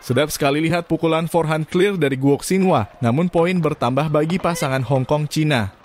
Sedap sekali lihat pukulan forehand clear dari Guo Sinwa, namun poin bertambah bagi pasangan Hong Kong Cina.